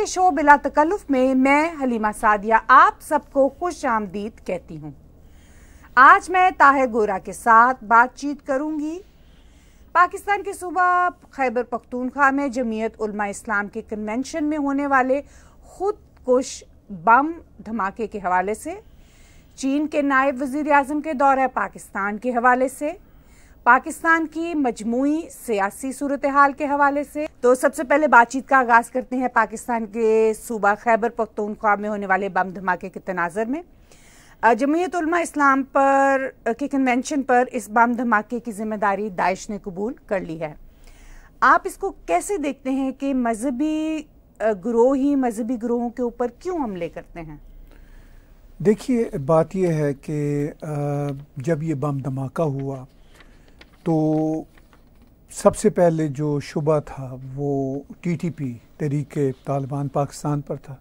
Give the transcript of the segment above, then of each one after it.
के शो बिला तकल्लुफ में मैं हलीमा सादिया आप सबको खुश आमदीद कहती हूँ आज मैं ताहे गोरा के साथ बातचीत करूँगी पाकिस्तान के सूबा खैबर पख्तूनख्वा में जमीयत उलमा इस्लाम के कन्वेंशन में होने वाले खुदकुश बम धमाके के हवाले से चीन के नायब वजीर अजम के दौरे पाकिस्तान के हवाले से पाकिस्तान की मजमू सियासी सूरत हाल के हवाले से तो सबसे पहले बातचीत का आगाज करते हैं पाकिस्तान के सूबा खैबर पख्तूनख्वा में होने वाले बम धमाके के तनाजर में जमयत इस्लाम पर के कन्वेंशन पर इस बम धमाके की जिम्मेदारी दाइश ने कबूल कर ली है आप इसको कैसे देखते हैं कि मजहबी ग्रोह ही मजहबी ग्रोहों के ऊपर क्यों हमले करते हैं देखिए बात यह है कि जब ये बम धमाका हुआ तो सबसे पहले जो शुबा था वो टीटीपी तरीके तालिबान पाकिस्तान पर था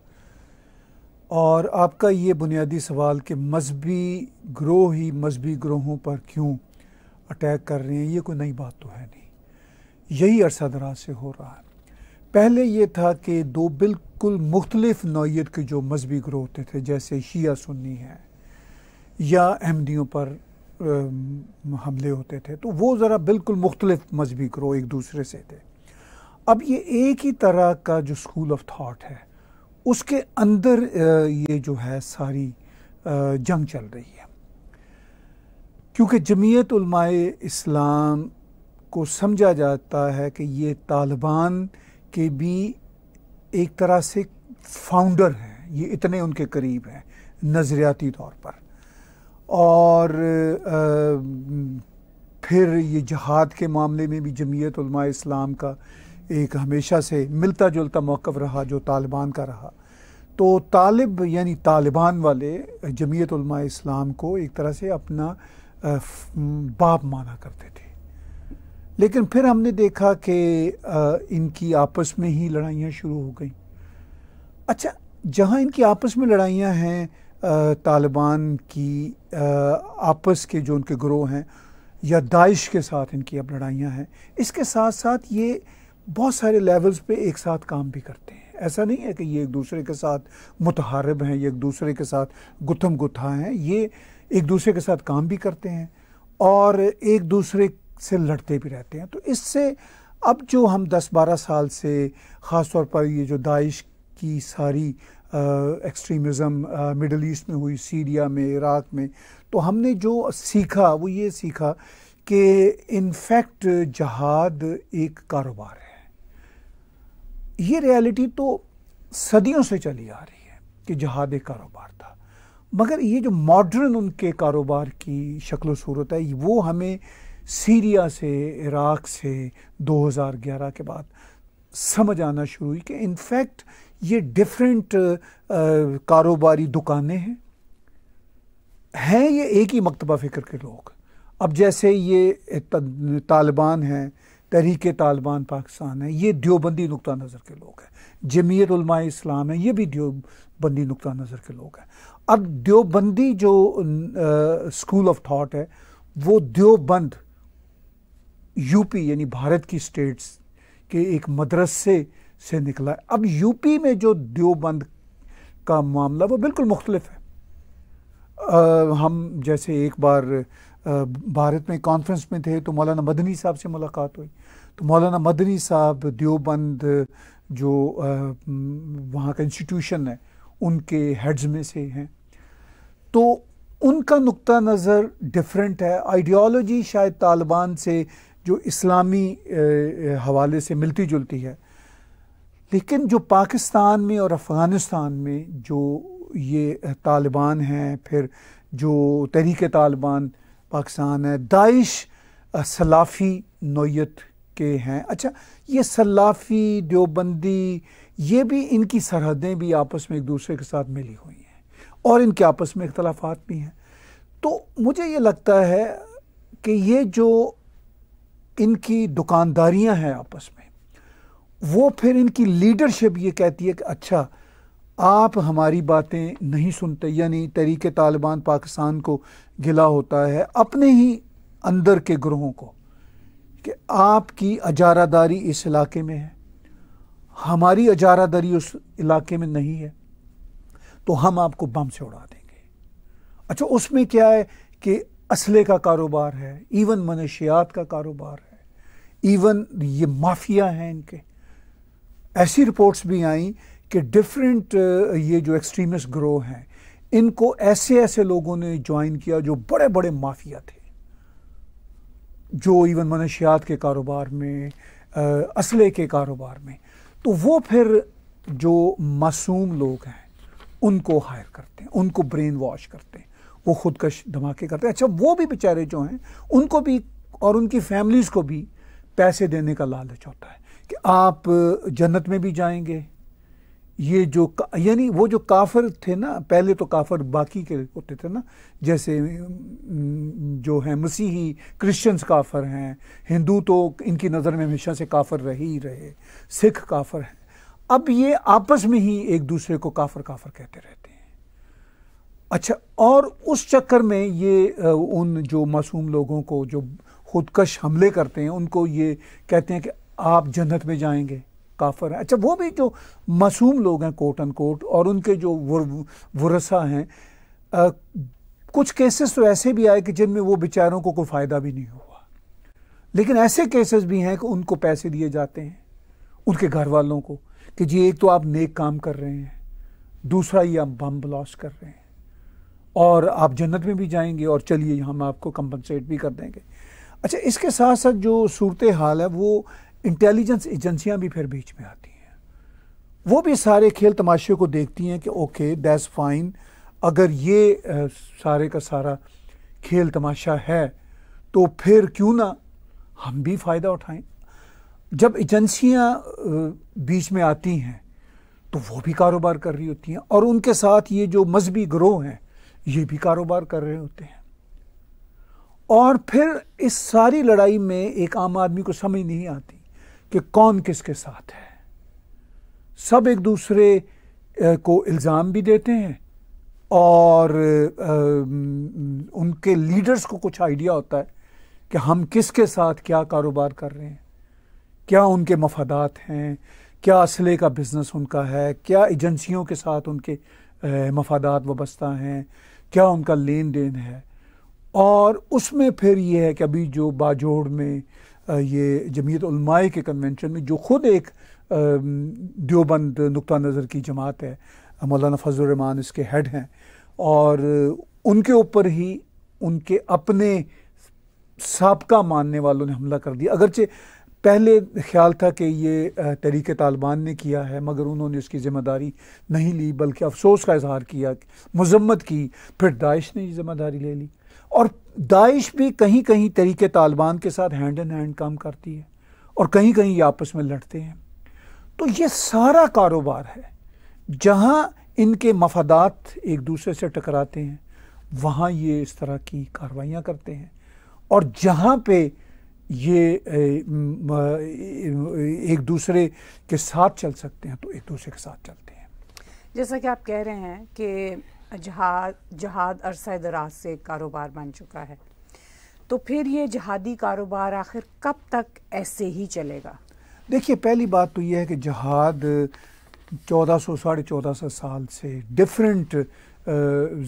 और आपका ये बुनियादी सवाल कि मजहबी ग्रोह ही मजहबी ग्रोहों पर क्यों अटैक कर रहे हैं ये कोई नई बात तो है नहीं यही अरसा दराज से हो रहा है पहले ये था कि दो बिल्कुल मुख्तलिफ नौीयत के जो मजहबी ग्रोह होते थे जैसे शिया सुन्नी हैं या अहमदियों पर हमले होते थे तो वो ज़रा बिल्कुल मुख्तलिफ मजहबी ग्रोह एक दूसरे से थे अब ये एक ही तरह का जो स्कूल ऑफ थाट है उसके अंदर ये जो है सारी जंग चल रही है क्योंकि जमीयत इस्लाम को समझा जाता है कि ये तालिबान के भी एक तरह से फाउंडर हैं ये इतने उनके करीब हैं नज़रियाती तौर पर और फिर ये जहाद के मामले में भी जमीयत इस्लाम का एक हमेशा से मिलता जुलता मौक़ रहा जो तालिबान का रहा तो तालिब यानी तालिबान वाले जमीयत इस्लाम को एक तरह से अपना बाप माना करते थे लेकिन फिर हमने देखा कि इनकी आपस में ही लड़ाइयाँ शुरू हो गई अच्छा जहाँ इनकी आपस में लड़ाइयाँ हैं तालिबान की आपस के जो उनके ग्रोह हैं या दाइश के साथ इनकी अब लड़ाइयाँ हैं इसके साथ साथ ये बहुत सारे लेवल्स पे एक साथ काम भी करते हैं ऐसा नहीं है कि ये एक दूसरे के साथ मुतहारब हैं ये एक दूसरे के साथ गुथम गुथा हैं ये एक दूसरे के साथ काम भी करते हैं और एक दूसरे से लड़ते भी रहते हैं तो इससे अब जो हम 10-12 साल से ख़ास तौर पर ये जो दाइश की सारी एक्सट्रीमिज़म मिडल ईस्ट में हुई सीरिया में इराक में तो हमने जो सीखा वो ये सीखा कि इनफैक्ट जहाद एक कारोबार है ये रियलिटी तो सदियों से चली आ रही है कि जहाद एक कारोबार था मगर ये जो मॉडर्न उनके कारोबार की शक्ल सूरत है वो हमें सीरिया से इराक से 2011 के बाद समझ आना शुरू हुई कि इनफैक्ट ये डिफरेंट uh, uh, कारोबारी दुकानें हैं हैं ये एक ही मकतबा फ़िक्र के लोग अब जैसे ये तालिबान हैं तहरीक तालिबान पाकिस्तान है ये देवबंदी नुक़ नज़र के लोग हैं जमीयत इस्लाम है ये भी देवबंदी नुक़ नज़र के लोग हैं अब देवबंदी जो स्कूल ऑफ थाट है वो देवबंद यूपी यानी भारत की स्टेट्स के एक मदरसे से निकला है अब यूपी में जो देवबंद का मामला वो बिल्कुल मुख्तलिफ है आ, हम जैसे एक बार भारत में कॉन्फ्रेंस में थे तो मौलाना मदनी साहब से मुलाकात हुई तो मौलाना मदनी साहब देवबंद जो वहाँ का इंस्टीट्यूशन है उनके हेड्स में से हैं तो उनका नुक्ता नज़र डिफरेंट है आइडियोलॉजी शायद तालिबान से जो इस्लामी हवाले से मिलती जुलती है लेकिन जो पाकिस्तान में और अफ़गानिस्तान में जो ये तालिबान हैं फिर जो तहरीक तालिबान पाकिस्तान है दाइश सलाफ़ी नोयत के हैं अच्छा ये सलाफ़ी देवबंदी ये भी इनकी सरहदें भी आपस में एक दूसरे के साथ मिली हुई हैं और इनके आपस में इख्तलाफात भी हैं तो मुझे ये लगता है कि ये जो इनकी दुकानदारियां हैं आपस में वो फिर इनकी लीडरशिप ये कहती है कि अच्छा आप हमारी बातें नहीं सुनते यानी तहरीक तालिबान पाकिस्तान को गिला होता है अपने ही अंदर के ग्रोहों को कि आपकी अजारादारी इस इलाके में है हमारी अजारादारी उस इलाके में नहीं है तो हम आपको बम से उड़ा देंगे अच्छा उसमें क्या है कि असले का कारोबार है इवन मनशियात का कारोबार है इवन ये माफिया हैं इनके ऐसी रिपोर्ट्स भी आई कि डिफरेंट ये जो एक्सट्रीमिस्ट ग्रोह हैं इनको ऐसे ऐसे लोगों ने ज्वाइन किया जो बड़े बड़े माफिया थे जो इवन मनशियात के कारोबार में असले के कारोबार में तो वो फिर जो मासूम लोग हैं उनको हायर करते हैं उनको ब्रेन वॉश करते हैं वो खुदकश धमाके करते हैं अच्छा वो भी बेचारे जो हैं उनको भी और उनकी फैमिलीज़ को भी पैसे देने का लालच होता है कि आप जन्नत में भी जाएंगे ये जो यानी वो जो काफर थे ना पहले तो काफर बाकी के होते थे ना जैसे जो हैं मसीही क्रिश्चियंस काफर हैं हिंदू तो इनकी नज़र में हमेशा से काफर रहे ही रहे सिख काफर हैं अब ये आपस में ही एक दूसरे को काफर काफर कहते रहते हैं अच्छा और उस चक्कर में ये उन जो मासूम लोगों को जो खुदकश हमले करते हैं उनको ये कहते हैं कि आप जन्नत में जाएंगे काफर हैं अच्छा वो भी जो मासूम लोग हैं कोट अन कोट और उनके जो वरसा हैं आ, कुछ केसेस तो ऐसे भी आए कि जिनमें वो बेचारों को कोई फ़ायदा भी नहीं हुआ लेकिन ऐसे केसेस भी हैं कि उनको पैसे दिए जाते हैं उनके घर वालों को कि जी एक तो आप नेक काम कर रहे हैं दूसरा ये आप बम ब्लास्ट कर रहे हैं और आप जन्नत में भी जाएंगे और चलिए हम आपको कंपनसेट भी कर देंगे अच्छा इसके साथ साथ जो सूरत हाल है वो इंटेलिजेंस एजेंसियां भी फिर बीच में आती हैं वो भी सारे खेल तमाशे को देखती हैं कि ओके दैट्स फाइन अगर ये सारे का सारा खेल तमाशा है तो फिर क्यों ना हम भी फ़ायदा उठाएं जब एजेंसियां बीच में आती हैं तो वो भी कारोबार कर रही होती हैं और उनके साथ ये जो मजहबी ग्रोह हैं ये भी कारोबार कर रहे होते हैं और फिर इस सारी लड़ाई में एक आम आदमी को समझ नहीं आती कि कौन किसके साथ है सब एक दूसरे को इल्ज़ाम भी देते हैं और उनके लीडर्स को कुछ आइडिया होता है कि हम किसके साथ क्या कारोबार कर रहे हैं क्या उनके मफादात हैं क्या असले का बिज़नेस उनका है क्या एजेंसियों के साथ उनके मफादात वबस्ता हैं क्या उनका लेन देन है और उसमें फिर ये है कि अभी जो बाजोड़ में ये जमीयत उलमाए के कन्वेंशन में जो ख़ुद एक देवबंद नुक़ नज़र की जमात है मौलाना फजलरहमान इसके हेड हैं और उनके ऊपर ही उनके अपने सबका मानने वालों ने हमला कर दिया अगरचे पहले ख्याल था कि ये तहरीक तालिबान ने किया है मगर उन्होंने उसकी ज़िम्मेदारी नहीं ली बल्कि अफसोस का इजहार किया मजम्मत की फिर दाइश ने ये ज़िम्मेदारी ले ली और दाइश भी कहीं कहीं तरीके तालिबान के साथ हैंड इन हैंड काम करती है और कहीं कहीं ये आपस में लड़ते हैं तो ये सारा कारोबार है जहाँ इनके मफादात एक दूसरे से टकराते हैं वहाँ ये इस तरह की कार्रवाइयाँ करते हैं और जहाँ पे ये एक दूसरे के साथ चल सकते हैं तो एक दूसरे के साथ चलते हैं जैसा कि आप कह रहे हैं कि जहाद जहाद अरसा दराज से कारोबार बन चुका है तो फिर ये जहादी कारोबार आखिर कब तक ऐसे ही चलेगा देखिए पहली बात तो यह है कि जहाद चौदह सौ साढ़े चौदह सौ साल से डिफरेंट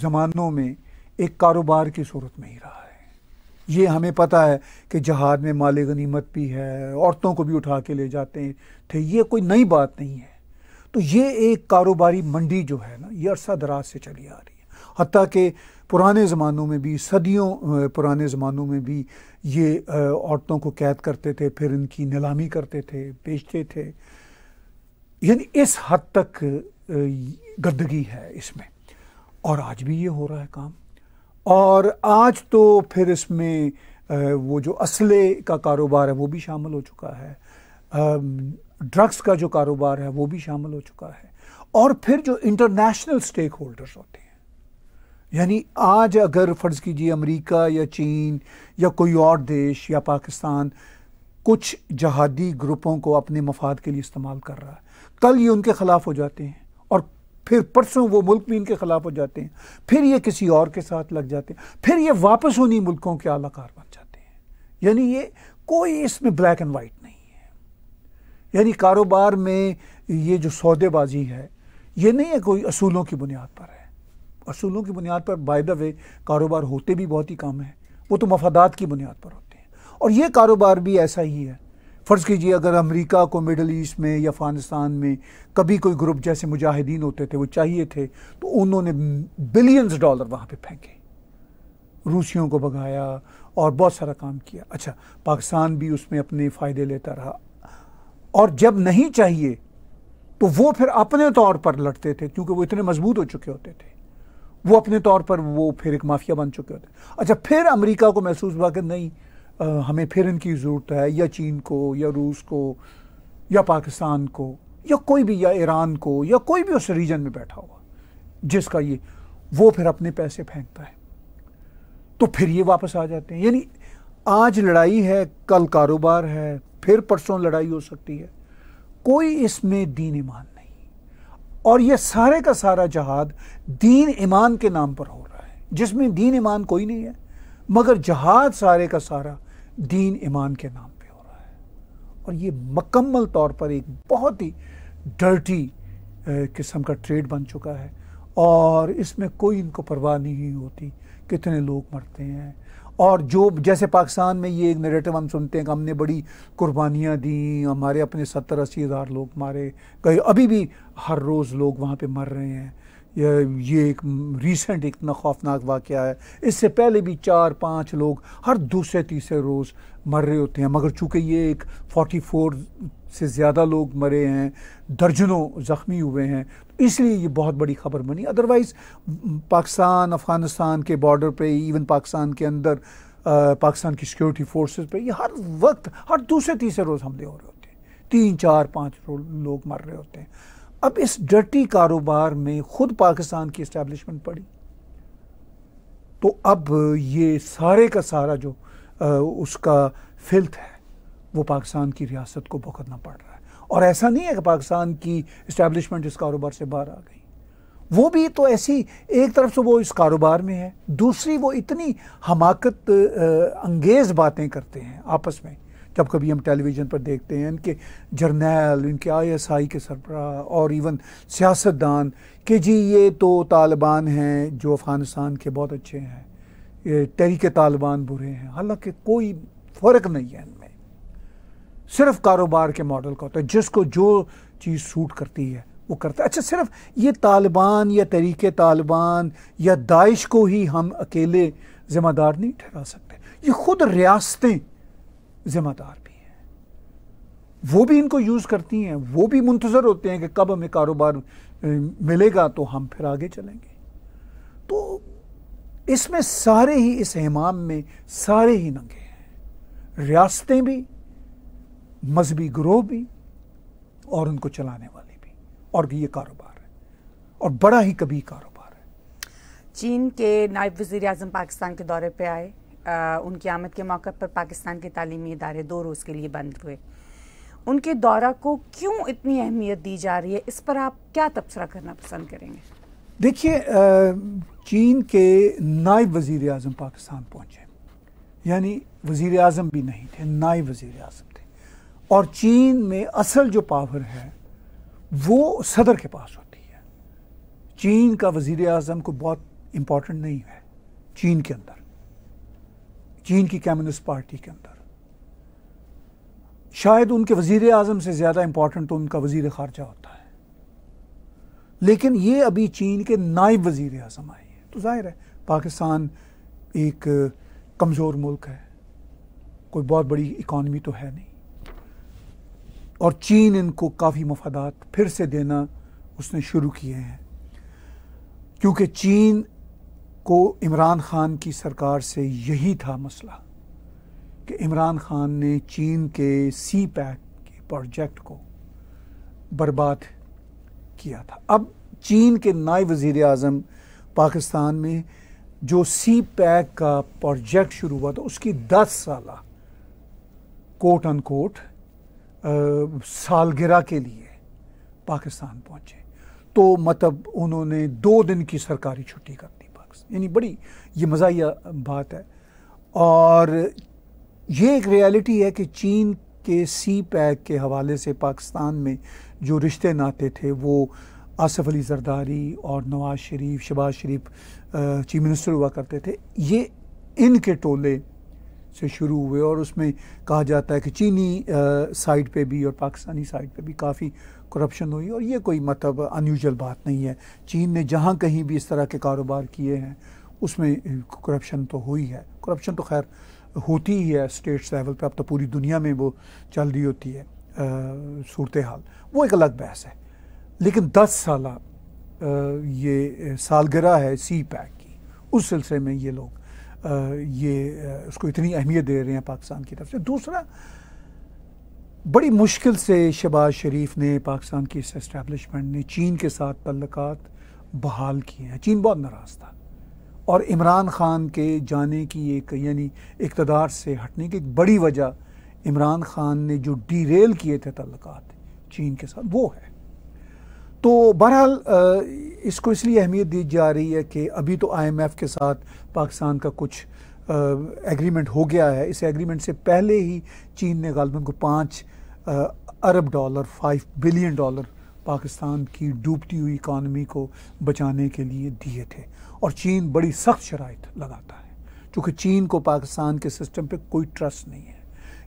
ज़मानों में एक कारोबार की सूरत में ही रहा है ये हमें पता है कि जहाद में माले गनीमत भी है औरतों को भी उठा के ले जाते थे तो ये कोई नई बात नहीं है तो ये एक कारोबारी मंडी जो है ना ये अरसा दराज से चली आ रही है हती कि पुराने ज़मानों में भी सदियों पुराने ज़मानों में भी ये औरतों को कैद करते थे फिर इनकी नीलामी करते थे बेचते थे यानी इस हद तक गंदगी है इसमें और आज भी ये हो रहा है काम और आज तो फिर इसमें वो जो असले का कारोबार है वो भी शामिल हो चुका है ड्रग्स का जो कारोबार है वो भी शामिल हो चुका है और फिर जो इंटरनेशनल स्टेक होल्डर्स होते हैं यानी आज अगर फ़र्ज़ कीजिए अमेरिका या चीन या कोई और देश या पाकिस्तान कुछ जहादी ग्रुपों को अपने मफाद के लिए इस्तेमाल कर रहा है कल ये उनके ख़िलाफ़ हो जाते हैं और फिर परसों वो मुल्क भी इनके ख़िलाफ़ हो जाते हैं फिर ये किसी और के साथ लग जाते हैं फिर ये वापस उन्हीं मुल्कों के आलाकार बन जाते हैं यानी ये कोई इसमें ब्लैक एंड वाइट यानी कारोबार में ये जो सौदेबाजी है ये नहीं है कोई असूलों की बुनियाद पर है असूलों की बुनियाद पर बाय द वे कारोबार होते भी बहुत ही कम है वो तो मफादात की बुनियाद पर होते हैं और ये कारोबार भी ऐसा ही है फ़र्ज़ कीजिए अगर अमेरिका को मिडल ईस्ट में या अफ़गानिस्तान में कभी कोई ग्रुप जैसे मुजाहिदीन होते थे वो चाहिए थे तो उन्होंने बिलियंस डॉलर वहाँ पे फेंके रूसियों को भगाया और बहुत सारा काम किया अच्छा पाकिस्तान भी उसमें अपने फ़ायदे लेता रहा और जब नहीं चाहिए तो वो फिर अपने तौर पर लड़ते थे क्योंकि वो इतने मजबूत हो चुके होते थे वो अपने तौर पर वो फिर एक माफिया बन चुके होते अच्छा फिर अमेरिका को महसूस हुआ कि नहीं आ, हमें फिर इनकी ज़रूरत है या चीन को या रूस को या पाकिस्तान को या कोई भी या ईरान को या कोई भी उस रीजन में बैठा हुआ जिसका ये वो फिर अपने पैसे फेंकता है तो फिर ये वापस आ जाते हैं यानी आज लड़ाई है कल कारोबार है फिर परसों लड़ाई हो सकती है कोई इसमें दीन ईमान नहीं और ये सारे का सारा जहाद दीन ईमान के नाम पर हो रहा है जिसमें दीन ईमान कोई नहीं है मगर जहाद सारे का सारा दीन ईमान के नाम पे हो रहा है और ये मकम्मल तौर पर एक बहुत ही डर्टी किस्म का ट्रेड बन चुका है और इसमें कोई इनको परवाह नहीं होती कितने लोग मरते हैं और जो जैसे पाकिस्तान में ये एक नरेटिव हम सुनते हैं कि हमने बड़ी कुर्बानियाँ दी हमारे अपने सत्तर अस्सी हज़ार लोग मारे गए अभी भी हर रोज़ लोग वहाँ पे मर रहे हैं ये एक रीसेंट इतना खौफनाक वाक़ है इससे पहले भी चार पाँच लोग हर दूसरे तीसरे रोज़ मर रहे होते हैं मगर चूँकि ये एक फोर्टी फोर से ज़्यादा लोग मरे हैं दर्जनों ज़ख्मी हुए हैं तो इसलिए ये बहुत बड़ी खबर बनी अदरवाइज़ पाकिस्तान अफ़गानिस्तान के बॉर्डर पे इवन पाकिस्तान के अंदर पाकिस्तान की सिक्योरिटी फोर्सेस पे ये हर वक्त हर दूसरे तीसरे रोज़ हमले हो रहे होते हैं तीन चार पाँच लोग मर रहे होते हैं अब इस डर्टी कारोबार में ख़ुद पाकिस्तान की इस्टेबलिशमेंट पड़ी तो अब ये सारे का सारा जो आ, उसका फिल्थ है वो पाकिस्तान की रियासत को भुगतना पड़ रहा है और ऐसा नहीं है कि पाकिस्तान की इस्टेब्लिशमेंट इस कारोबार से बाहर आ गई वो भी तो ऐसी एक तरफ से वो इस कारोबार में है दूसरी वो इतनी हमाकत अंगेज़ बातें करते हैं आपस में जब कभी हम टेलीविज़न पर देखते हैं इनके जर्नैल इनके आईएसआई के सरबरा और इवन सियासतदान कि जी ये तो तालिबान हैं जो अफ़गानिस्तान के बहुत अच्छे हैं ये तहरीक तालिबान बुरे हैं हालांकि कोई फ़र्क नहीं है इनमें सिर्फ कारोबार के मॉडल का होता है जिसको जो चीज़ सूट करती है वो करता है अच्छा सिर्फ ये तालिबान या तरीक़ तालिबान या दाइश को ही हम अकेले ज़िम्मेदार नहीं ठहरा सकते ये खुद रियासतें ज़िम्मेदार भी हैं वो भी इनको यूज़ करती हैं वो भी मुंतज़र होते हैं कि कब हमें कारोबार मिलेगा तो हम फिर आगे चलेंगे तो इसमें सारे ही इस हमाम में सारे ही नंगे हैं रियासतें भी मजहबी ग्रोह भी और उनको चलाने वाले भी और ये कारोबार है और बड़ा ही कभी कारोबार है चीन के नायब वजीर अजम पाकिस्तान के दौरे पर आए आ, उनकी आमद के मौके पर पाकिस्तान के तालीमी इदारे दो रोज़ के लिए बंद हुए उनके दौरा को क्यों इतनी अहमियत दी जा रही है इस पर आप क्या तबसरा करना पसंद करेंगे देखिए चीन के नायब वज़ी अजम पाकिस्तान पहुँचे यानी वजीर अजम भी नहीं थे नायब वजीर अजम और चीन में असल जो पावर है वो सदर के पास होती है चीन का वजीर अजम को बहुत इम्पोर्टेंट नहीं है चीन के अंदर चीन की कम्युनिस्ट पार्टी के अंदर शायद उनके वजीर अजम से ज़्यादा इम्पोर्टेंट तो उनका वजीर खारजा होता है लेकिन ये अभी चीन के नायब वजीर अजम आए हैं तो जाहिर है पाकिस्तान एक कमज़ोर मुल्क है कोई बहुत बड़ी इकॉनमी तो है नहीं और चीन इनको काफ़ी मफादात फिर से देना उसने शुरू किए हैं क्योंकि चीन को इमरान ख़ान की सरकार से यही था मसला कि इमरान ख़ान ने चीन के सी पैक के प्रोजेक्ट को बर्बाद किया था अब चीन के नायब वज़ी अजम पाकिस्तान में जो सी पैक का प्रोजेक्ट शुरू हुआ था उसकी दस साल कोट अन कोट सालगिरह के लिए पाकिस्तान पहुँचे तो मतलब उन्होंने दो दिन की सरकारी छुट्टी कर दी पाकिस्तान यानी बड़ी ये मजा बात है और ये एक रियलिटी है कि चीन के सी पैक के हवाले से पाकिस्तान में जो रिश्ते नाते थे वो आसफ अली जरदारी और नवाज शरीफ शबाज शरीफ चीफ मिनिस्टर हुआ करते थे ये इनके टोले से शुरू हुए और उसमें कहा जाता है कि चीनी साइड पे भी और पाकिस्तानी साइड पे भी काफ़ी करप्शन हुई और ये कोई मतलब अनयूजल बात नहीं है चीन ने जहाँ कहीं भी इस तरह के कारोबार किए हैं उसमें करप्शन तो हुई है करप्शन तो खैर होती ही है स्टेट्स लेवल पर अब तो पूरी दुनिया में वो चल रही होती है सूरत हाल वो एक अलग बहस है लेकिन दस साल ये सालगराह है सी पैक की उस सिलसिले में ये लोग ये उसको इतनी अहमियत दे रहे हैं पाकिस्तान की तरफ से दूसरा बड़ी मुश्किल से शबाज शरीफ ने पाकिस्तान की इस इस्टेबलिशमेंट ने चीन के साथ तल्लक बहाल किए हैं चीन बहुत नाराज़ था और इमरान ख़ान के जाने की एक यानी इकतदार से हटने की एक बड़ी वजह इमरान ख़ान ने जो रेल किए थे तल्लक चीन के साथ वो है तो बहरहाल इसको इसलिए अहमियत दी जा रही है कि अभी तो आईएमएफ के साथ पाकिस्तान का कुछ एग्रीमेंट हो गया है इस एग्रीमेंट से पहले ही चीन ने गालबन को पाँच अरब dollar five billion dollar Pakistan की डूबती हुई इकानमी को बचाने के लिए दिए थे और चीन बड़ी सख्त शराइ लगाता है चूँकि चीन को पाकिस्तान के सिस्टम पर कोई ट्रस्ट नहीं है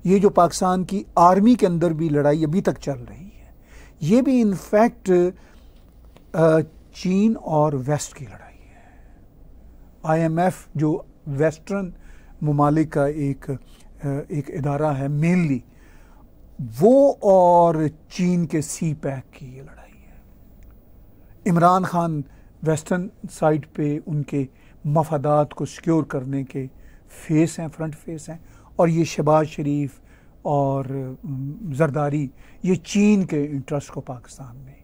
ये जो पाकिस्तान की आर्मी के अंदर भी लड़ाई अभी तक चल रही ये भी इनफैक्ट uh, चीन और वेस्ट की लड़ाई है आईएमएफ जो वेस्टर्न ममालिक का एक uh, एक इदारा है मेनली वो और चीन के सी पैक की ये लड़ाई है इमरान खान वेस्टर्न साइड पे उनके मफादात को सिक्योर करने के फेस हैं फ्रंट फेस हैं और ये शहबाज शरीफ और जरदारी ये चीन के इंटरेस्ट को पाकिस्तान में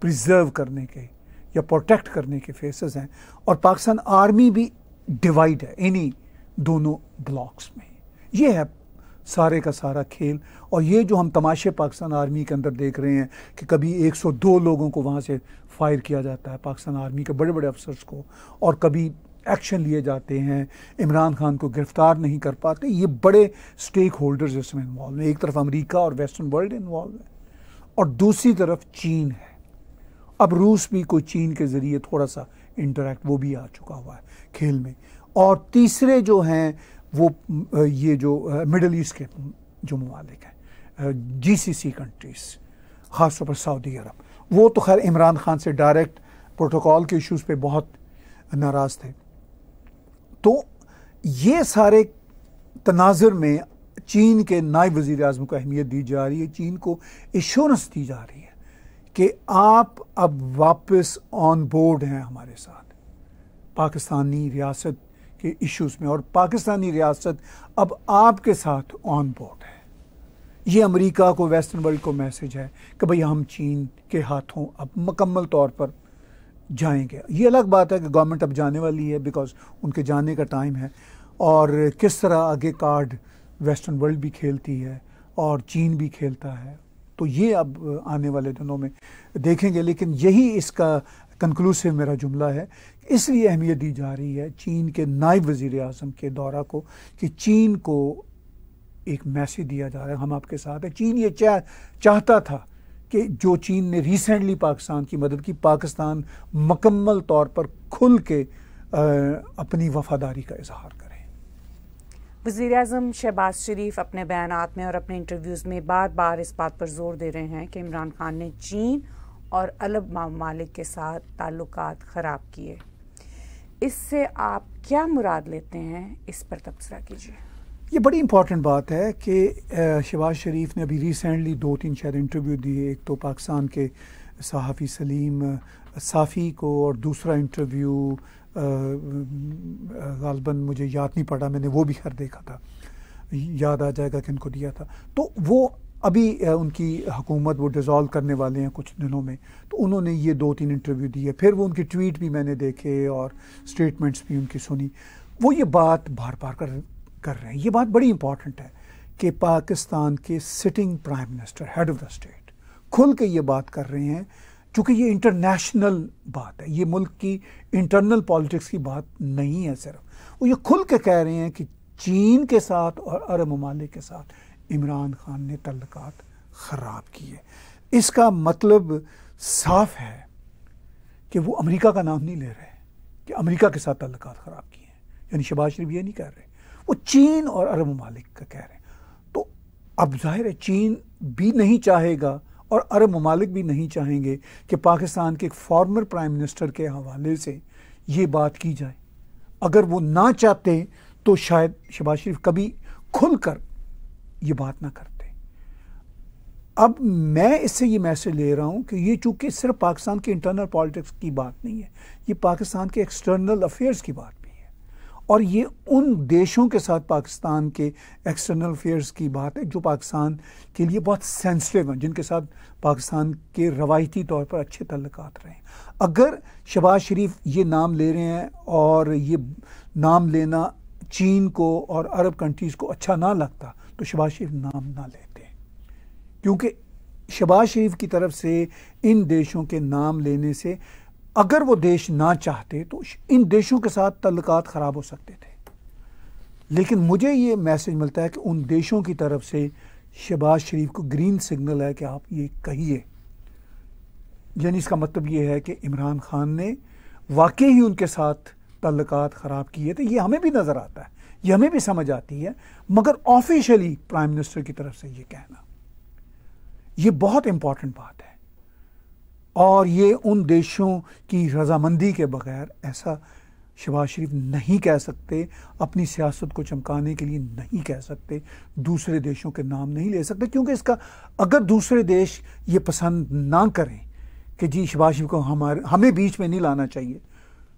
प्रिजर्व करने के या प्रोटेक्ट करने के फेसेस हैं और पाकिस्तान आर्मी भी डिवाइड है इन्हीं दोनों ब्लॉक्स में ये है सारे का सारा खेल और ये जो हम तमाशे पाकिस्तान आर्मी के अंदर देख रहे हैं कि कभी 102 लोगों को वहाँ से फायर किया जाता है पाकिस्तान आर्मी के बड़े बड़े अफसर्स को और कभी एक्शन लिए जाते हैं इमरान खान को गिरफ्तार नहीं कर पाते ये बड़े स्टेक होल्डर्स इसमें इन्वॉल्व हैं एक तरफ अमेरिका और वेस्टर्न वर्ल्ड इन्वॉल्व है और दूसरी तरफ चीन है अब रूस भी कोई चीन के ज़रिए थोड़ा सा इंटरेक्ट वो भी आ चुका हुआ है खेल में और तीसरे जो हैं वो ये जो मिडल ईस्ट के जो ममालिक हैं जी सी सी कंट्रीज़ ख़ासतौर पर सऊदी अरब वो तो खैर इमरान खान से डायरेक्ट प्रोटोकॉल के इश्यूज़ पे बहुत नाराज़ थे तो ये सारे तनाजर में चीन के नायब वज़ी अजम को अहमियत दी जा रही है चीन को एश्योरेंस दी जा रही है कि आप अब वापस ऑन बोर्ड हैं हमारे साथ पाकिस्तानी रियासत के इश्यूज़ में और पाकिस्तानी रियासत अब आपके साथ ऑन बोर्ड है ये अमेरिका को वेस्टर्न वर्ल्ड को मैसेज है कि भई हम चीन के हाथों अब मकम्मल तौर पर जाएंगे ये अलग बात है कि गवर्नमेंट अब जाने वाली है बिकॉज उनके जाने का टाइम है और किस तरह आगे कार्ड वेस्टर्न वर्ल्ड भी खेलती है और चीन भी खेलता है तो ये अब आने वाले दिनों में देखेंगे लेकिन यही इसका कंक्लूसिव मेरा जुमला है इसलिए अहमियत दी जा रही है चीन के नायब वज़ी अजम के दौरा को कि चीन को एक मैसेज दिया जा रहा है हम आपके साथ हैं चीन ये चाह चाहता था कि जो चीन ने रिसेंटली पाकिस्तान की मदद की पाकिस्तान मकम्मल तौर पर खुल के आ, अपनी वफादारी का इजहार करें वजीर अजम शहबाज शरीफ अपने बयान में और अपने इंटरव्यूज़ में बार बार इस बात पर जोर दे रहे हैं कि इमरान खान ने चीन और अलब ममालिक के साथ ताल्लुक ख़राब किए इससे आप क्या मुराद लेते हैं इस पर तबसरा कीजिए ये बड़ी इंपॉर्टेंट बात है कि शहबाज शरीफ ने अभी रिसेंटली दो तीन शायद इंटरव्यू दिए एक तो पाकिस्तान के सहाफ़ी सलीम साफ़ी को और दूसरा इंटरव्यू गालबन मुझे याद नहीं पड़ा मैंने वो भी खैर देखा था याद आ जाएगा कि इनको दिया था तो वो अभी उनकी हुकूमत वो डिज़ोल्व करने वाले हैं कुछ दिनों में तो उन्होंने ये दो तीन इंटरव्यू दिए फिर वो उनकी ट्वीट भी मैंने देखे और स्टेटमेंट्स भी उनकी सुनी वो ये बात बार बार कर कर रहे हैं ये बात बड़ी इंपॉर्टेंट है कि पाकिस्तान के sitting prime minister head of the state खुल के ये बात कर रहे हैं चूंकि ये इंटरनेशनल बात है ये मुल्क की इंटरनल पॉलिटिक्स की बात नहीं है सिर्फ वो ये खुल के कह रहे हैं कि चीन के साथ और अरब ममालिक के साथ इमरान खान ने तल्लक ख़राब किए इसका मतलब साफ है कि वो अमेरिका का नाम नहीं ले रहे कि अमेरिका के साथ तल्लक ख़राब किए हैं यानी शबाज शरीफ ये नहीं कर रहे वो चीन और अरब ममालिक का कह रहे हैं तो अब जाहिर है चीन भी नहीं चाहेगा और अरब ममालिक भी नहीं चाहेंगे कि पाकिस्तान के एक फॉर्मर प्राइम मिनिस्टर के हवाले से ये बात की जाए अगर वो ना चाहते तो शायद शहबाज शरीफ कभी खुल कर ये बात ना करते अब मैं इससे ये मैसेज ले रहा हूँ कि ये चूंकि सिर्फ पाकिस्तान के इंटरनल पॉलिटिक्स की बात नहीं है ये पाकिस्तान के एक्सटर्नल अफेयर्स की बात और ये उन देशों के साथ पाकिस्तान के एक्सटर्नल अफेयर्स की बात है जो पाकिस्तान के लिए बहुत सेंसिटिव हैं जिनके साथ पाकिस्तान के रवायती तौर पर अच्छे तल्लक रहे हैं अगर शबाज शरीफ ये नाम ले रहे हैं और ये नाम लेना चीन को और अरब कंट्रीज़ को अच्छा ना लगता तो शबाज शरीफ नाम ना लेते क्योंकि शबाज शरीफ की तरफ से इन देशों के नाम लेने से अगर वो देश ना चाहते तो इन देशों के साथ तल्लक ख़राब हो सकते थे लेकिन मुझे ये मैसेज मिलता है कि उन देशों की तरफ से शहबाज शरीफ को ग्रीन सिग्नल है कि आप ये कहिए यानी इसका मतलब ये है कि इमरान खान ने वाकई ही उनके साथ तल्लक ख़राब किए थे तो ये हमें भी नज़र आता है ये हमें भी समझ आती है मगर ऑफिशियली प्राइम मिनिस्टर की तरफ से ये कहना ये बहुत इम्पॉर्टेंट बात है और ये उन देशों की रजामंदी के बगैर ऐसा शबाज शरीफ नहीं कह सकते अपनी सियासत को चमकाने के लिए नहीं कह सकते दूसरे देशों के नाम नहीं ले सकते क्योंकि इसका अगर दूसरे देश ये पसंद ना करें कि जी शबाज शरीफ को हमारे हमें बीच में नहीं लाना चाहिए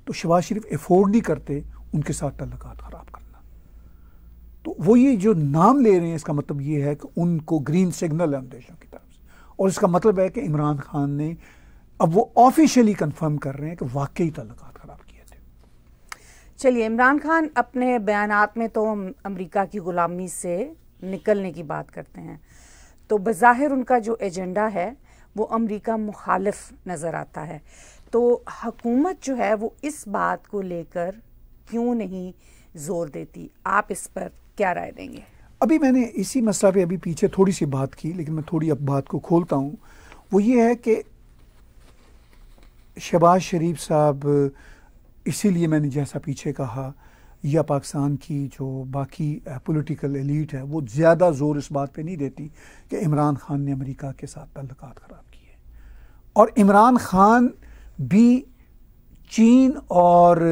तो शबाज शरीफ एफोर्ड नहीं करते उनके साथ तल्लक ख़राब करना तो वो ये जो नाम ले रहे हैं इसका मतलब ये है कि उनको ग्रीन सिग्नल है उन देशों की तरफ से और इसका मतलब है कि इमरान खान ने अब वो ऑफिशियली कंफर्म कर रहे हैं कि वाकई तलक़ात चलिए इमरान खान अपने बयान में तो अमरीका की ग़ुलामी से निकलने की बात करते हैं तो बज़ाहिर उनका जो एजेंडा है वो अमेरिका मुखालफ नज़र आता है तो हकूमत जो है वो इस बात को लेकर क्यों नहीं जोर देती आप इस पर क्या राय देंगे अभी मैंने इसी मसला पे अभी पीछे थोड़ी सी बात की लेकिन मैं थोड़ी अब बात को खोलता हूँ वो ये है कि शहबाज शरीफ साहब इसीलिए मैंने जैसा पीछे कहा या पाकिस्तान की जो बाकी पॉलिटिकल एलीट है वो ज़्यादा ज़ोर इस बात पे नहीं देती कि इमरान ख़ान ने अमेरिका के साथ तल्लक ख़राब किए और इमरान ख़ान भी चीन और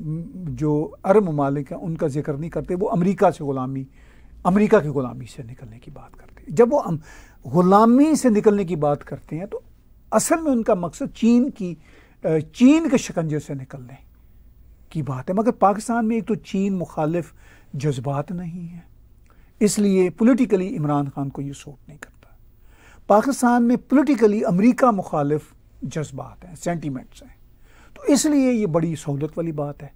जो अरब ममालिक हैं उनका जिक्र नहीं करते वो अमेरिका से ग़ुलामी अमेरिका की ग़ुलामी से निकलने की बात करते जब वो ग़ुलामी से निकलने की बात करते हैं तो असल में उनका मकसद चीन की चीन के शिकंजे से निकलने की बात है मगर पाकिस्तान में एक तो चीन मुखालिफ जज्बात नहीं है इसलिए पोलिटिकली इमरान खान को ये सोट नहीं करता पाकिस्तान में पोलिटिकली अमेरिका मुखालिफ जज्बात हैं सेंटीमेंट्स हैं तो इसलिए ये बड़ी सहूलत वाली बात है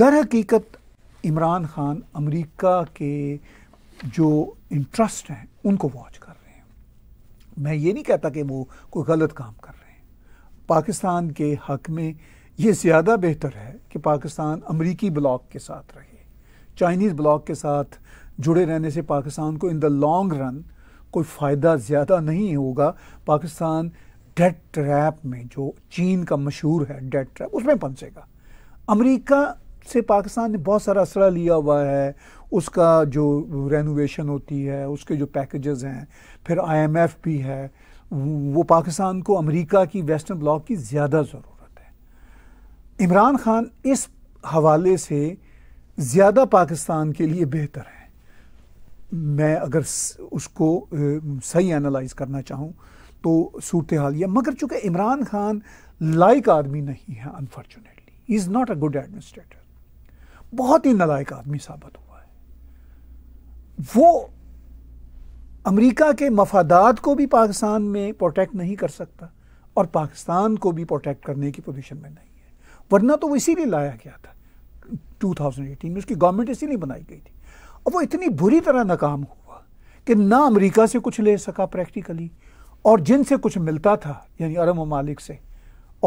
दर हकीकत इमरान खान अमरीका के जो इंटरेस्ट हैं उनको वॉच कर रहे हैं मैं ये नहीं कहता कि वो कोई गलत काम कर रहे हैं पाकिस्तान के हक में ये ज़्यादा बेहतर है कि पाकिस्तान अमरीकी ब्लॉक के साथ रहे चाइनीज़ ब्लॉक के साथ जुड़े रहने से पाकिस्तान को इन द लॉन्ग रन कोई फ़ायदा ज़्यादा नहीं होगा पाकिस्तान डेट ट्रैप में जो चीन का मशहूर है डेट ट्रैप उसमें पहुँचेगा अमरीका से पाकिस्तान ने बहुत सारा असरा लिया हुआ है उसका जो रेनोवेशन होती है उसके जो पैकेजेस हैं फिर आईएमएफ भी है वो पाकिस्तान को अमेरिका की वेस्टर्न ब्लॉक की ज़्यादा ज़रूरत है इमरान खान इस हवाले से ज़्यादा पाकिस्तान के लिए बेहतर है मैं अगर उसको सही एनालाइज करना चाहूँ तो सूरत हाल यह मगर चूँकि इमरान खान लाइक आदमी नहीं है unfortunately is not a good administrator बहुत ही नलायक आदमी साबित हुआ है वो अमेरिका के मफादात को भी पाकिस्तान में प्रोटेक्ट नहीं कर सकता और पाकिस्तान को भी प्रोटेक्ट करने की पोजीशन में नहीं है वरना तो वो इसीलिए लाया गया था 2018 में उसकी गवर्नमेंट इसीलिए बनाई गई थी और वो इतनी बुरी तरह नाकाम हुआ कि ना अमेरिका से कुछ ले सका प्रैक्टिकली और जिनसे कुछ मिलता था यानी अरब ममालिक से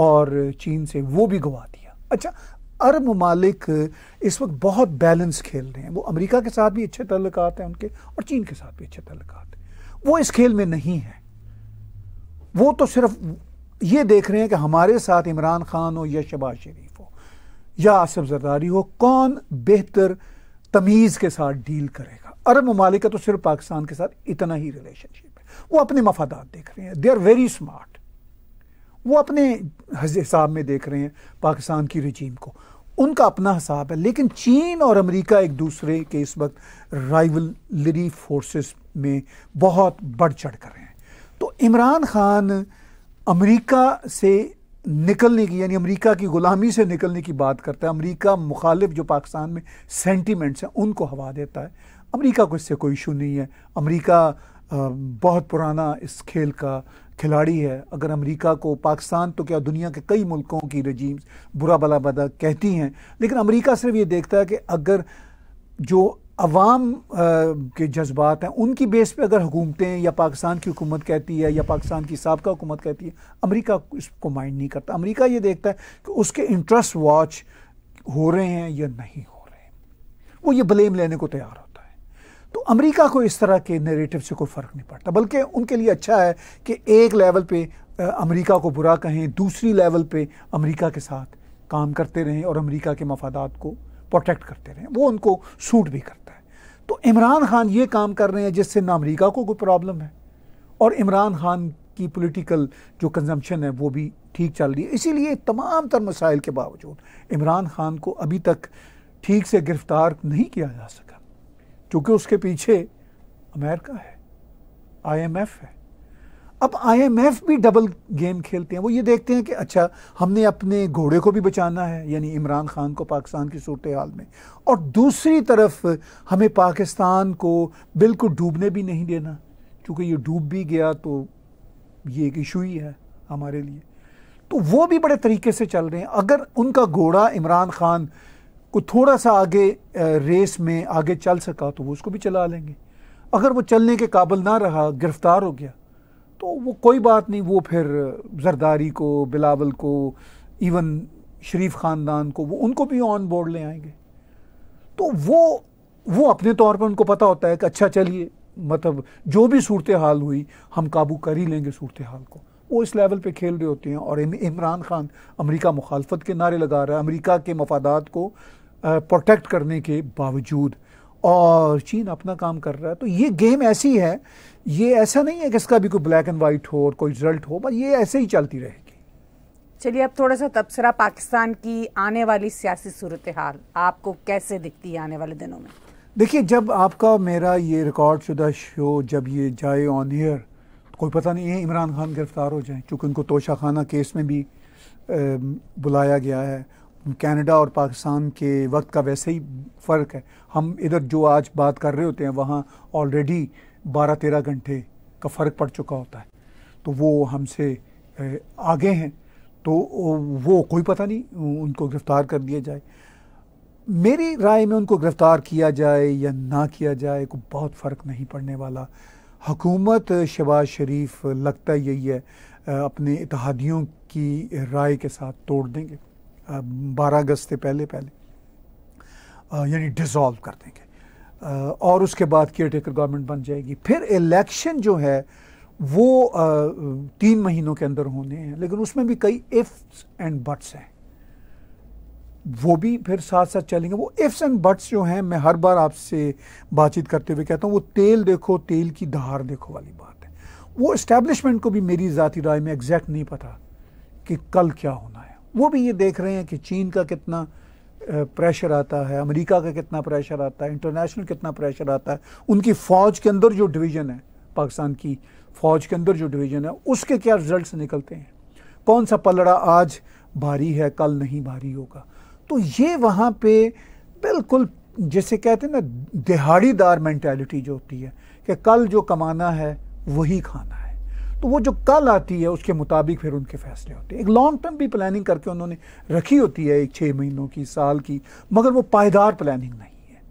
और चीन से वो भी गवा दिया अच्छा अरब ममालिक इस वक्त बहुत बैलेंस खेल रहे हैं वो अमेरिका के साथ भी अच्छे तल्लक हैं उनके और चीन के साथ भी अच्छे तल्लक हैं वो इस खेल में नहीं है वो तो सिर्फ ये देख रहे हैं कि हमारे साथ इमरान खान हो या शबाज शरीफ हो या आसफ जरदारी हो कौन बेहतर तमीज़ के साथ डील करेगा अरब ममालिक का तो सिर्फ पाकिस्तान के साथ इतना ही रिलेशनशिप है वो अपने मफादात देख रहे हैं दे आर वेरी स्मार्ट वो अपने हिसाब में देख रहे हैं पाकिस्तान की रजीम को उनका अपना हिसाब है लेकिन चीन और अमेरिका एक दूसरे के इस वक्त राइवलरी फोर्सेस में बहुत बढ़ चढ़ कर रहे हैं तो इमरान खान अमेरिका से निकलने की यानी अमेरिका की ग़ुलामी से निकलने की बात करता है अमेरिका मुखालिफ जो पाकिस्तान में सेंटीमेंट्स हैं उनको हवा देता है अमेरिका को इससे कोई इशू नहीं है अमेरिका बहुत पुराना इस खेल का खिलाड़ी है अगर अमेरिका को पाकिस्तान तो क्या दुनिया के कई मुल्कों की रजीम्स बुरा भला बदा कहती हैं लेकिन अमेरिका सिर्फ ये देखता है कि अगर जो अवाम के जज्बात हैं उनकी बेस पे अगर हुकूमतें या पाकिस्तान की हुकूमत कहती है या पाकिस्तान की सबका हुकूमत कहती है अमेरिका इसको माइंड नहीं करता अमेरिका ये देखता है कि उसके इंटरेस्ट वॉच हो रहे हैं या नहीं हो रहे हैं वो ये ब्लेम लेने को तैयार होता तो अमेरिका को इस तरह के नेरेटिव से कोई फ़र्क नहीं पड़ता बल्कि उनके लिए अच्छा है कि एक लेवल पे अमेरिका को बुरा कहें दूसरी लेवल पे अमेरिका के साथ काम करते रहें और अमेरिका के मफादात को प्रोटेक्ट करते रहें वो उनको सूट भी करता है तो इमरान खान ये काम कर रहे हैं जिससे ना अमरीका को कोई प्रॉब्लम है और इमरान खान की पोलिटिकल जो कंजम्पशन है वो भी ठीक चल रही है इसीलिए तमाम तर मसाइल के बावजूद इमरान खान को अभी तक ठीक से गिरफ्तार नहीं किया जा सका क्योंकि उसके पीछे अमेरिका है आईएमएफ है अब आईएमएफ भी डबल गेम खेलते हैं वो ये देखते हैं कि अच्छा हमने अपने घोड़े को भी बचाना है यानी इमरान खान को पाकिस्तान की सूरत हाल में और दूसरी तरफ हमें पाकिस्तान को बिल्कुल डूबने भी नहीं देना क्योंकि ये डूब भी गया तो ये एक इशू ही है हमारे लिए तो वो भी बड़े तरीके से चल रहे हैं अगर उनका घोड़ा इमरान खान को थोड़ा सा आगे रेस में आगे चल सका तो वो उसको भी चला लेंगे अगर वो चलने के काबिल ना रहा गिरफ्तार हो गया तो वो कोई बात नहीं वो फिर जरदारी को बिलावल को इवन शरीफ ख़ानदान को वो उनको भी ऑन बोर्ड ले आएंगे तो वो वो अपने तौर पर उनको पता होता है कि अच्छा चलिए मतलब जो भी सूरत हाल हुई हम काबू कर ही लेंगे सूरत हाल को वो इस लेवल पे खेल रहे होते हैं और इमरान खान अमेरिका मुखालफत के नारे लगा रहा है अमेरिका के मफादात को प्रोटेक्ट करने के बावजूद और चीन अपना काम कर रहा है तो ये गेम ऐसी है ये ऐसा नहीं है कि इसका भी कोई ब्लैक एंड वाइट हो और कोई रिजल्ट हो पर ये ऐसे ही चलती रहेगी चलिए अब थोड़ा सा तबसरा पाकिस्तान की आने वाली सियासी सूरत हाल आपको कैसे दिखती है आने वाले दिनों में देखिए जब आपका मेरा ये रिकॉर्ड शुदा शो जब ये जाए ऑन ईयर तो कोई पता नहीं है इमरान खान गिरफ्तार हो जाए चूँकि उनको तोशा खाना केस में भी बुलाया गया है कनाडा और पाकिस्तान के वक्त का वैसे ही फ़र्क है हम इधर जो आज बात कर रहे होते हैं वहाँ ऑलरेडी बारह तेरह घंटे का फ़र्क पड़ चुका होता है तो वो हमसे आगे हैं तो वो कोई पता नहीं उनको गिरफ़्तार कर दिया जाए मेरी राय में उनको गिरफ़्तार किया जाए या ना किया जाए को बहुत फ़र्क नहीं पड़ने वाला हकूमत शबाज शरीफ लगता यही है अपने इतिहादियों की राय के साथ तोड़ देंगे बारह अगस्त से पहले पहले यानी डिज़ोल्व कर देंगे और उसके बाद केयर टेकर गवर्नमेंट बन जाएगी फिर इलेक्शन जो है वो तीन महीनों के अंदर होने हैं लेकिन उसमें भी कई इफ्स एंड बट्स हैं वो भी फिर साथ साथ चलेंगे वो इफ्स एंड बट्स जो हैं मैं हर बार आपसे बातचीत करते हुए कहता हूँ वो तेल देखो तेल की धार देखो वाली बात है वो इस्टेब्लिशमेंट को भी मेरी ज़ाती राय में एग्जैक्ट नहीं पता कि कल क्या होना है वो भी ये देख रहे हैं कि चीन का कितना प्रेशर आता है अमेरिका का कितना प्रेशर आता है इंटरनेशनल कितना प्रेशर आता है उनकी फ़ौज के अंदर जो डिवीज़न है पाकिस्तान की फ़ौज के अंदर जो डिवीज़न है उसके क्या रिजल्ट निकलते हैं कौन सा पलड़ा आज भारी है कल नहीं भारी होगा तो ये वहाँ पे बिल्कुल जैसे कहते हैं ना दिहाड़ीदार मैंटेलिटी जो होती है कि कल जो कमाना है वही खाना है तो वो जो कल आती है उसके मुताबिक फिर उनके फैसले होते हैं एक लॉन्ग टर्म भी प्लानिंग करके उन्होंने रखी होती है एक छः महीनों की साल की मगर वो पायदार प्लानिंग नहीं है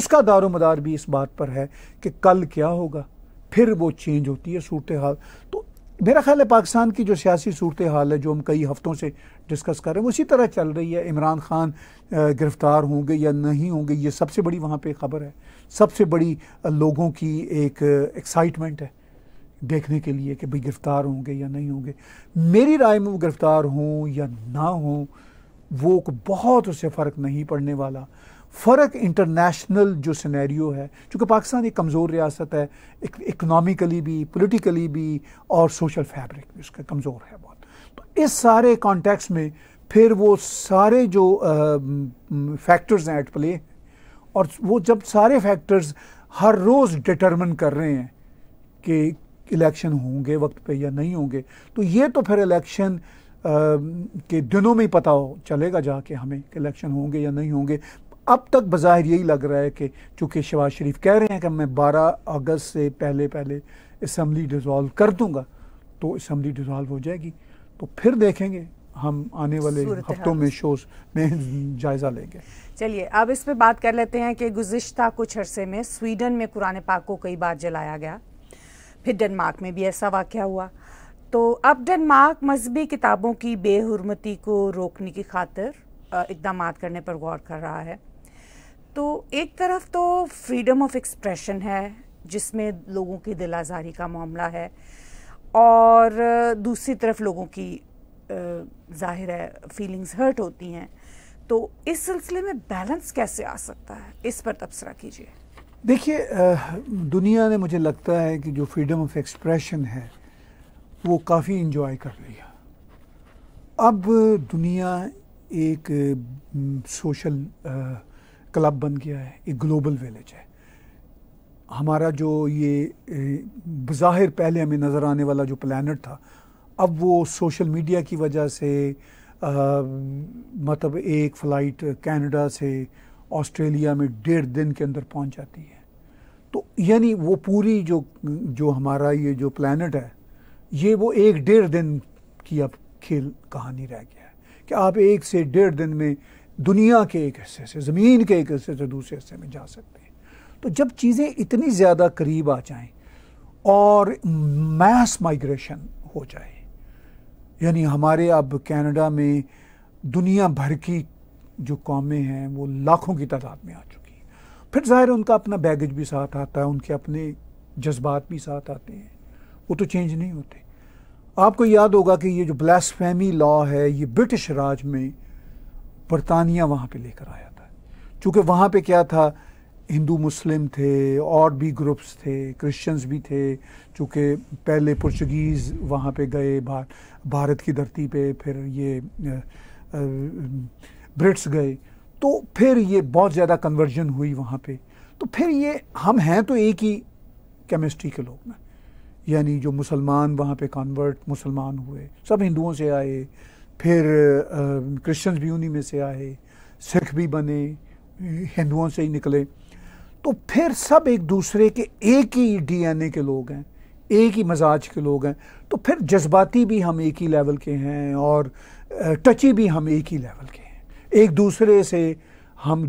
उसका दारोमदार भी इस बात पर है कि कल क्या होगा फिर वो चेंज होती है सूरत हाल तो मेरा ख्याल है पाकिस्तान की जो सियासी सूरत हाल है जो हम कई हफ्तों से डिस्कस कर रहे हैं वो इसी तरह चल रही है इमरान खान गिरफ़्तार होंगे या नहीं होंगे ये सबसे बड़ी वहाँ पर खबर है सबसे बड़ी लोगों की एक एक्साइटमेंट है देखने के लिए कि भाई गिरफ़्तार होंगे या नहीं होंगे मेरी राय में वो गिरफ़्तार हों या ना हों वो बहुत उससे फ़र्क नहीं पड़ने वाला फ़र्क इंटरनेशनल जो सिनेरियो है चूँकि पाकिस्तान एक कमज़ोर रियासत है इकनॉमिकली भी पोलिटिकली भी और सोशल फैब्रिक भी उसका कमज़ोर है बहुत तो इस सारे कॉन्टेक्स में फिर वो सारे जो फैक्टर्स हैं एट प्ले और वो जब सारे फैक्टर्स हर रोज़ डिटर्मन कर रहे हैं कि इलेक्शन होंगे वक्त पे या नहीं होंगे तो ये तो फिर इलेक्शन के दिनों में ही पता हो चलेगा जाके हमें इलेक्शन होंगे या नहीं होंगे अब तक बाहिर यही लग रहा है कि चूँकि शहबाज शरीफ कह रहे हैं कि मैं 12 अगस्त से पहले पहले इसम्बली डिज़ोल्व कर दूंगा तो इसम्बली डिज़ोल्व हो जाएगी तो फिर देखेंगे हम आने वाले हफ्तों में शोज में जायज़ा लेंगे चलिए अब इस पर बात कर लेते हैं कि गुज्त कुछ अरसे में स्वीडन में कुरान पाक को कई बार जलाया गया फिर डेनमार्क में भी ऐसा वाक़ हुआ तो अब डेनमार्क मजहबी किताबों की बेहरमती को रोकने की खातर इकदाम करने पर गौर कर रहा है तो एक तरफ तो फ्रीडम ऑफ एक्सप्रेशन है जिसमें लोगों की दिल आज़ारी का मामला है और दूसरी तरफ लोगों की ज़ाहिर है फीलिंग्स हर्ट होती हैं तो इस सिलसिले में बैलेंस कैसे आ सकता है इस पर तबसरा कीजिए देखिए दुनिया ने मुझे लगता है कि जो फ्रीडम ऑफ एक्सप्रेशन है वो काफ़ी इन्जॉय कर लिया अब दुनिया एक सोशल क्लब बन गया है एक ग्लोबल विलेज है हमारा जो ये बज़ाहिर पहले हमें नज़र आने वाला जो प्लानट था अब वो सोशल मीडिया की वजह से आ, मतलब एक फ़्लाइट कनाडा से ऑस्ट्रेलिया में डेढ़ दिन के अंदर पहुंच जाती है तो यानी वो पूरी जो जो हमारा ये जो प्लानट है ये वो एक डेढ़ दिन की अब खेल कहानी रह गया है कि आप एक से डेढ़ दिन में दुनिया के एक हिस्से से ज़मीन के एक हिस्से से दूसरे हिस्से में जा सकते हैं तो जब चीज़ें इतनी ज़्यादा करीब आ जाएं और मैस माइग्रेशन हो जाए यानी हमारे अब कनाडा में दुनिया भर की जो कौमें हैं वो लाखों की तादाद में आ चुकी फिर ज़ाहिर उनका अपना बैगेज भी साथ आता है उनके अपने जज्बात भी साथ आते हैं वो तो चेंज नहीं होते आपको याद होगा कि ये जो ब्लैसफेमी लॉ है ये ब्रिटिश राज में बरतानिया वहाँ पे लेकर आया था चूँकि वहाँ पे क्या था हिंदू मुस्लिम थे और भी ग्रुप्स थे क्रिश्चियंस भी थे चूँकि पहले पुर्तगीज़ वहाँ पे गए भारत की धरती पे फिर ये ब्रिट्स गए तो फिर ये बहुत ज़्यादा कन्वर्जन हुई वहाँ पे तो फिर ये हम हैं तो एक ही केमिस्ट्री के लोग में यानी जो मुसलमान वहाँ पे कन्वर्ट मुसलमान हुए सब हिंदुओं से आए फिर क्रिश्चियंस भी उन्हीं में से आए सिख भी बने हिंदुओं से ही निकले तो फिर सब एक दूसरे के एक ही डीएनए के लोग हैं एक ही मजाज के लोग हैं तो फिर जज्बाती भी हम एक ही लेवल के हैं और टची भी हम एक ही लेवल के हैं एक दूसरे से हम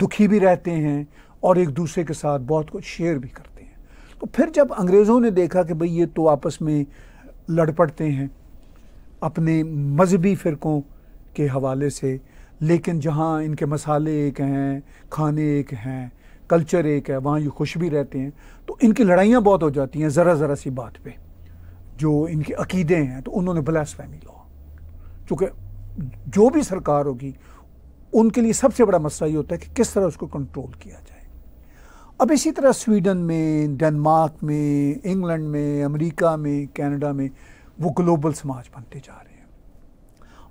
दुखी भी रहते हैं और एक दूसरे के साथ बहुत कुछ शेयर भी करते हैं तो फिर जब अंग्रेज़ों ने देखा कि भाई ये तो आपस में लड़ पड़ते हैं अपने मजहबी फ़िरक़ों के हवाले से लेकिन जहाँ इनके मसाले एक हैं खाने एक हैं कल्चर एक है वहाँ ये खुश भी रहते हैं तो इनकी लड़ाइयाँ बहुत हो जाती हैं ज़रा ज़रा सी बात पे जो इनके अकीदे हैं तो उन्होंने ब्लैस ब्लास्फेमी लॉ चूँकि जो भी सरकार होगी उनके लिए सबसे बड़ा मसला ये होता है कि किस तरह उसको कंट्रोल किया जाए अब इसी तरह स्वीडन में डेनमार्क में इंग्लैंड में अमेरिका में कनाडा में वो ग्लोबल समाज बनते जा रहे हैं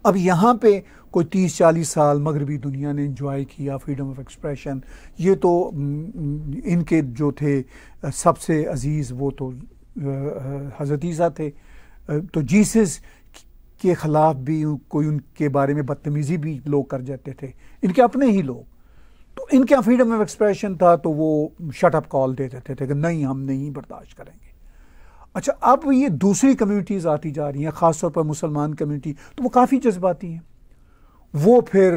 अब यहाँ पे कोई तीस चालीस साल मगरबी दुनिया ने इंजॉय किया फ्रीडम ऑफ एक्सप्रेशन ये तो इनके जो थे सबसे अजीज़ वो तो हज़रत थे तो जीसस के ख़िलाफ़ भी कोई उनके बारे में बदतमीज़ी भी लोग कर जाते थे इनके अपने ही लोग तो इनके यहाँ फ्रीडम ऑफ एक्सप्रेशन था तो वो शटअप कॉल दे देते थे कि नहीं हम नहीं बर्दाश्त करेंगे अच्छा अब ये दूसरी कम्युनिटीज़ आती जा रही हैं ख़ासतौर पर मुसलमान कम्युनिटी तो वो काफ़ी जज्बाती हैं वो फिर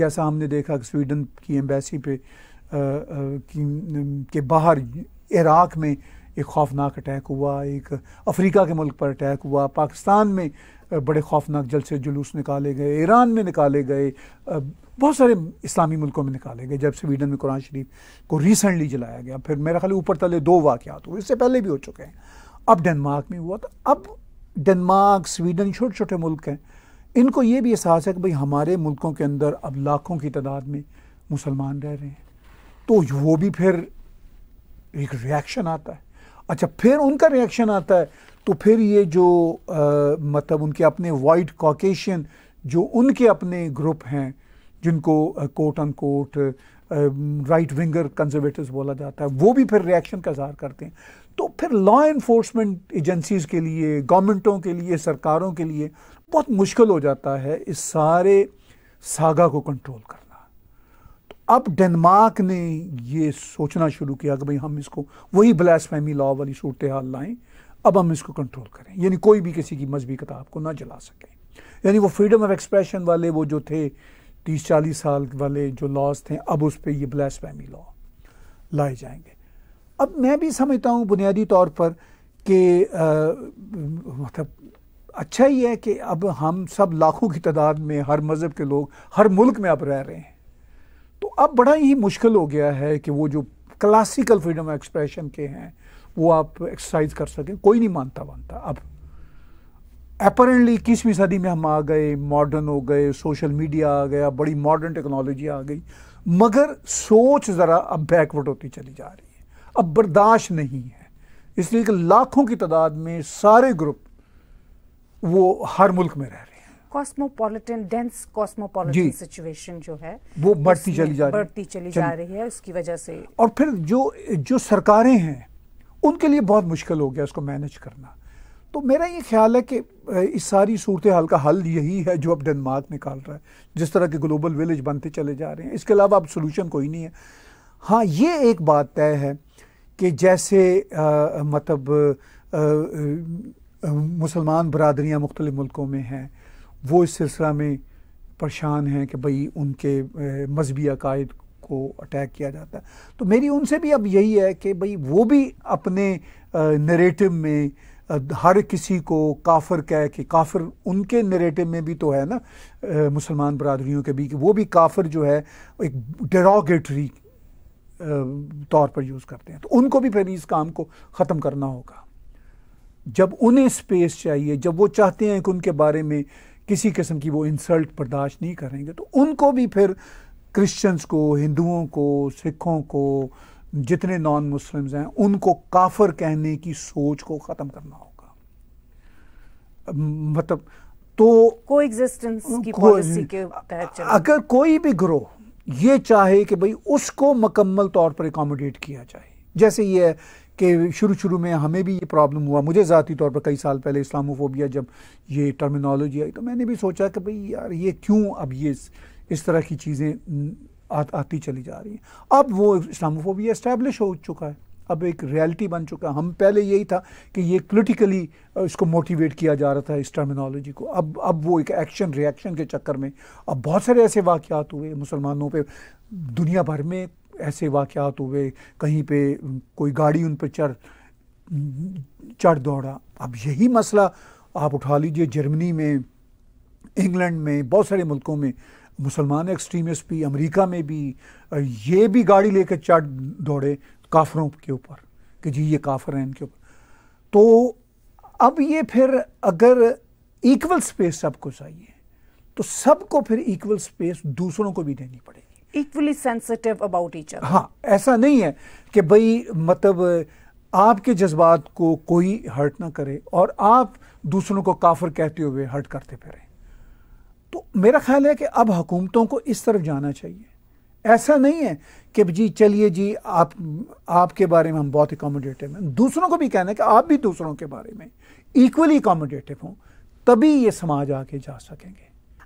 जैसा हमने देखा कि स्वीडन की एम्बेसी पे आ, आ, की, के बाहर इराक़ में एक खौफनाक अटैक हुआ एक अफ्रीका के मुल्क पर अटैक हुआ पाकिस्तान में बड़े खौफनाक जलसे जुलूस निकाले गए ईरान में निकाले गए बहुत सारे इस्लामी मुल्कों में निकाले गए जब स्वीडन में कुरान शरीफ को रिसेंटली जलाया गया फिर मेरा ख्याल ऊपर तले दो वाक़ात हुए इससे पहले भी हो चुके हैं अब डेनमार्क में हुआ तो अब डेनमार्क स्वीडन छोटे छोटे मुल्क हैं इनको ये भी एहसास है कि भाई हमारे मुल्कों के अंदर अब लाखों की तादाद में मुसलमान रह रहे हैं तो वो भी फिर एक रिएक्शन आता है अच्छा फिर उनका रिएक्शन आता है तो फिर ये जो आ, मतलब उनके अपने वाइट कॉकेशन जो उनके अपने ग्रुप हैं जिनको quote unquote right winger conservative बोला जाता है वो भी फिर रिएक्शन का इजहार करते हैं तो फिर लॉ इन्फोर्समेंट एजेंसीज़ के लिए गवर्नमेंटों के लिए सरकारों के लिए बहुत मुश्किल हो जाता है इस सारे सागा को कंट्रोल करना अब डेनमार्क ने ये सोचना शुरू किया कि भाई हम इसको वही ब्लैस फैमी लॉ वाली सूरत हाल लाएँ अब हम इसको कंट्रोल करें यानी कोई भी किसी की मजहबी किताब को ना जला सकें यानी वो फ्रीडम ऑफ एक्सप्रेशन वाले वो जो थे तीस चालीस साल वाले जो लॉज थे अब उस पर यह ब्लैस फैमी लॉ लाए जाएंगे अब मैं भी समझता हूँ बुनियादी तौर पर कि मतलब अच्छा ही है कि अब हम सब लाखों की तादाद में हर मज़हब के लोग हर मुल्क में अब रह रहे हैं तो अब बड़ा ही मुश्किल हो गया है कि वो जो क्लासिकल फ्रीडम ऑफ एक्सप्रेशन के हैं वो आप एक्सरसाइज कर सकें कोई नहीं मानता मानता अब अपरेंटली इक्कीसवीं सदी में हम आ गए मॉडर्न हो गए सोशल मीडिया आ गया बड़ी मॉडर्न टेक्नोलॉजी आ गई मगर सोच ज़रा अब बैकवर्ड होती चली जा रही है अब बर्दाश्त नहीं है इसलिए कि लाखों की तादाद में सारे ग्रुप वो हर मुल्क में रह रहे कॉस्मोपॉलिटन डेंस कॉस्मोपॉलिटन सिचुएशन जो है वो बढ़ती चली जा रही बढ़ती चली जा रही है उसकी वजह से और फिर जो जो सरकारें हैं उनके लिए बहुत मुश्किल हो गया उसको मैनेज करना तो मेरा ये ख्याल है कि इस सारी सूरत हाल का हल यही है जो अब डेनमार्क निकाल रहा है जिस तरह के ग्लोबल विलेज बनते चले जा रहे हैं इसके अलावा अब सोल्यूशन कोई नहीं है हाँ ये एक बात तय है कि जैसे आ, मतलब मुसलमान बरदरियाँ मुख्तलि मुल्कों में हैं वो इस सिलसिला में परेशान हैं कि भाई उनके मजहबी अकायद को अटैक किया जाता है तो मेरी उनसे भी अब यही है कि भाई वो भी अपने नरेटिव में हर किसी को काफिर कह के काफिर उनके नरेटिव में भी तो है ना मुसलमान बरदरीों के भी कि वो भी काफिर जो है एक डेरोगेटरी तौर पर यूज़ करते हैं तो उनको भी फिर इस काम को ख़त्म करना होगा जब उन्हें स्पेस चाहिए जब वो चाहते हैं कि उनके बारे में किसी किस्म की वो इंसल्ट बर्दाश्त नहीं करेंगे तो उनको भी फिर क्रिश्चियंस को हिंदुओं को सिखों को जितने नॉन मुस्लिम्स हैं उनको काफर कहने की सोच को ख़त्म करना होगा मतलब तो को की पॉलिसी के तहत अगर कोई भी ग्रोह ये चाहे कि भाई उसको मकम्मल तौर पर एकोमोडेट किया जाए जैसे ये कि शुरू शुरू में हमें भी ये प्रॉब्लम हुआ मुझे ज़ाती तौर पर कई साल पहले इस्लामोफोबिया जब ये टर्मिनोलॉजी आई तो मैंने भी सोचा कि भाई यार ये क्यों अब ये इस तरह की चीज़ें आती चली जा रही हैं अब वो इस्लामोफोबिया इस्टेब्लिश हो चुका है अब एक रियलिटी बन चुका है हम पहले यही था कि ये पोलिटिकली इसको मोटिवेट किया जा रहा था इस टर्मिनोलॉजी को अब अब वो एक एक्शन रिएक्शन के चक्कर में अब बहुत सारे ऐसे वाक़ हुए मुसलमानों पे दुनिया भर में ऐसे वाक़ात हुए कहीं पे कोई गाड़ी उन पर चढ़ चढ़ दौड़ा अब यही मसला आप उठा लीजिए जर्मनी में इंग्लैंड में बहुत सारे मुल्कों में मुसलमान एक्सट्रीमिस्ट भी अमेरिका में भी ये भी गाड़ी लेकर चढ़ दौड़े काफरों के ऊपर कि जी ये काफर हैं इनके ऊपर तो अब ये फिर अगर इक्वल स्पेस सबको चाहिए तो सबको फिर इक्वल स्पेस दूसरों को भी देनी पड़ेगी equally sensitive about each other हाँ ऐसा नहीं है कि भाई मतलब आपके जज्बात को कोई हर्ट ना करे और आप दूसरों को काफिर कहते हुए हर्ट करते फिर तो मेरा ख्याल है कि अब हुकूमतों को इस तरफ जाना चाहिए ऐसा नहीं है कि जी चलिए जी आप आपके बारे में हम बहुत एकोमोडेटिव हैं दूसरों को भी कहना है कि आप भी दूसरों के बारे में इक्वली एकोमोडेटिव हों तभी ये समाज आगे जा सकेंगे